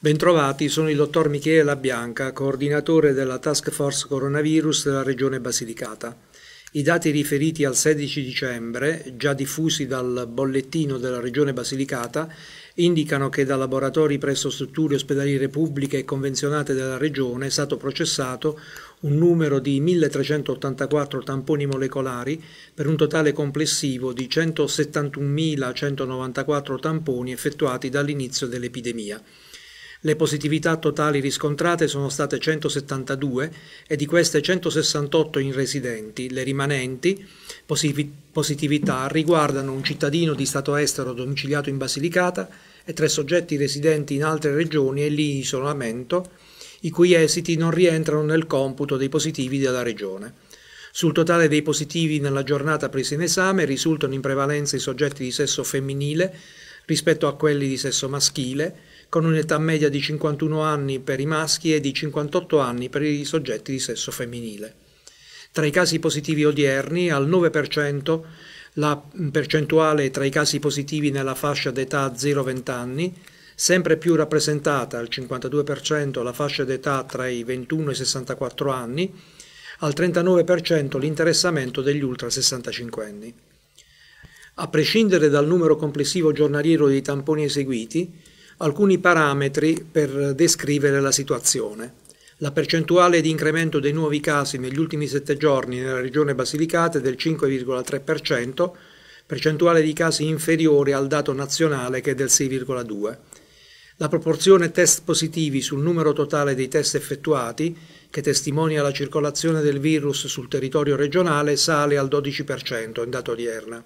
Bentrovati, sono il dottor Michele Bianca, coordinatore della Task Force Coronavirus della Regione Basilicata. I dati riferiti al 16 dicembre, già diffusi dal bollettino della Regione Basilicata, indicano che da laboratori presso strutture ospedaliere pubbliche e convenzionate della Regione è stato processato un numero di 1.384 tamponi molecolari per un totale complessivo di 171.194 tamponi effettuati dall'inizio dell'epidemia. Le positività totali riscontrate sono state 172 e di queste 168 in residenti. Le rimanenti positività riguardano un cittadino di stato estero domiciliato in Basilicata e tre soggetti residenti in altre regioni e lì in isolamento, i cui esiti non rientrano nel computo dei positivi della regione. Sul totale dei positivi nella giornata presa in esame risultano in prevalenza i soggetti di sesso femminile rispetto a quelli di sesso maschile, con un'età media di 51 anni per i maschi e di 58 anni per i soggetti di sesso femminile. Tra i casi positivi odierni, al 9% la percentuale tra i casi positivi nella fascia d'età 0-20 anni, sempre più rappresentata al 52% la fascia d'età tra i 21 e i 64 anni, al 39% l'interessamento degli ultra 65 anni. A prescindere dal numero complessivo giornaliero dei tamponi eseguiti, alcuni parametri per descrivere la situazione. La percentuale di incremento dei nuovi casi negli ultimi sette giorni nella regione Basilicata è del 5,3%, percentuale di casi inferiore al dato nazionale che è del 6,2%. La proporzione test positivi sul numero totale dei test effettuati, che testimonia la circolazione del virus sul territorio regionale, sale al 12% in data odierna.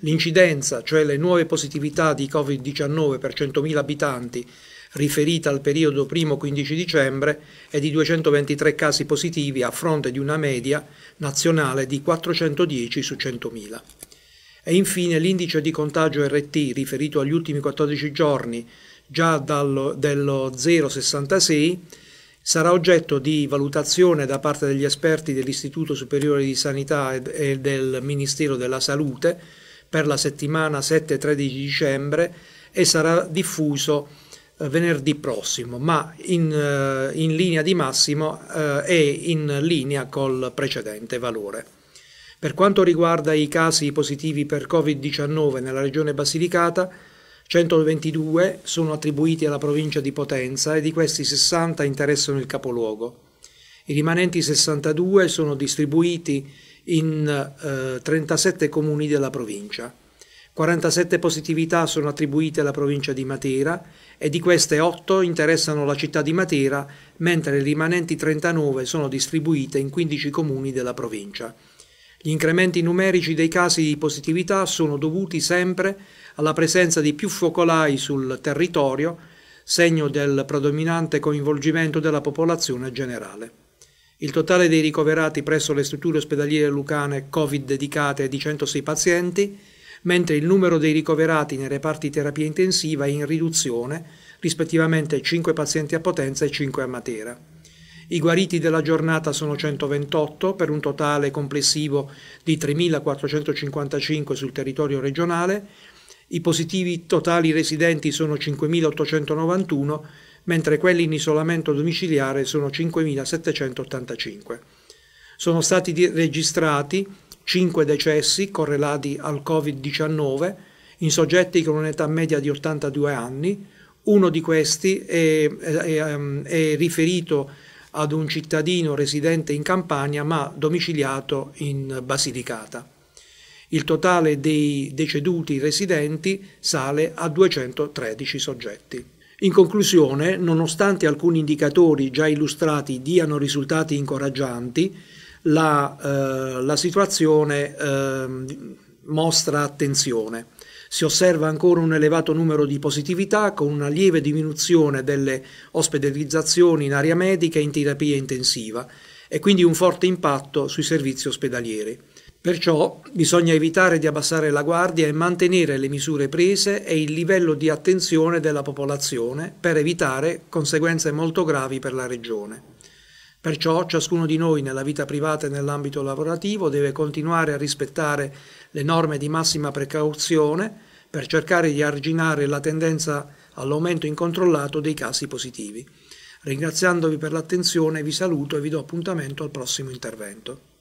L'incidenza, cioè le nuove positività di Covid-19 per 100.000 abitanti riferita al periodo 1-15 dicembre, è di 223 casi positivi a fronte di una media nazionale di 410 su 100.000. E infine l'indice di contagio RT riferito agli ultimi 14 giorni, già dallo, dello 0,66, sarà oggetto di valutazione da parte degli esperti dell'Istituto Superiore di Sanità e del Ministero della Salute, per la settimana 7-13 dicembre e sarà diffuso eh, venerdì prossimo, ma in, eh, in linea di massimo è eh, in linea col precedente valore. Per quanto riguarda i casi positivi per Covid-19 nella regione Basilicata, 122 sono attribuiti alla provincia di Potenza e di questi 60 interessano il capoluogo. I rimanenti 62 sono distribuiti in eh, 37 comuni della provincia. 47 positività sono attribuite alla provincia di Matera e di queste 8 interessano la città di Matera, mentre le rimanenti 39 sono distribuite in 15 comuni della provincia. Gli incrementi numerici dei casi di positività sono dovuti sempre alla presenza di più focolai sul territorio, segno del predominante coinvolgimento della popolazione generale. Il totale dei ricoverati presso le strutture ospedaliere lucane Covid dedicate è di 106 pazienti, mentre il numero dei ricoverati nei reparti terapia intensiva è in riduzione, rispettivamente 5 pazienti a Potenza e 5 a Matera. I guariti della giornata sono 128 per un totale complessivo di 3.455 sul territorio regionale, i positivi totali residenti sono 5.891 mentre quelli in isolamento domiciliare sono 5.785. Sono stati registrati 5 decessi correlati al Covid-19 in soggetti con un'età media di 82 anni, uno di questi è, è, ehm, è, riferito ad un cittadino residente in Campania ma domiciliato in Basilicata. Il totale dei deceduti residenti sale a 213 soggetti. In conclusione, nonostante alcuni indicatori già illustrati diano risultati incoraggianti, la, eh, la situazione eh, mostra attenzione. Si osserva ancora un elevato numero di positività con una lieve diminuzione delle ospedalizzazioni in area medica e in terapia intensiva e quindi un forte impatto sui servizi ospedalieri. Perciò bisogna evitare di abbassare la guardia e mantenere le misure prese e il livello di attenzione della popolazione per evitare conseguenze molto gravi per la Regione. Perciò ciascuno di noi nella vita privata e nell'ambito lavorativo deve continuare a rispettare le norme di massima precauzione per cercare di arginare la tendenza all'aumento incontrollato dei casi positivi. Ringraziandovi per l'attenzione vi saluto e vi do appuntamento al prossimo intervento.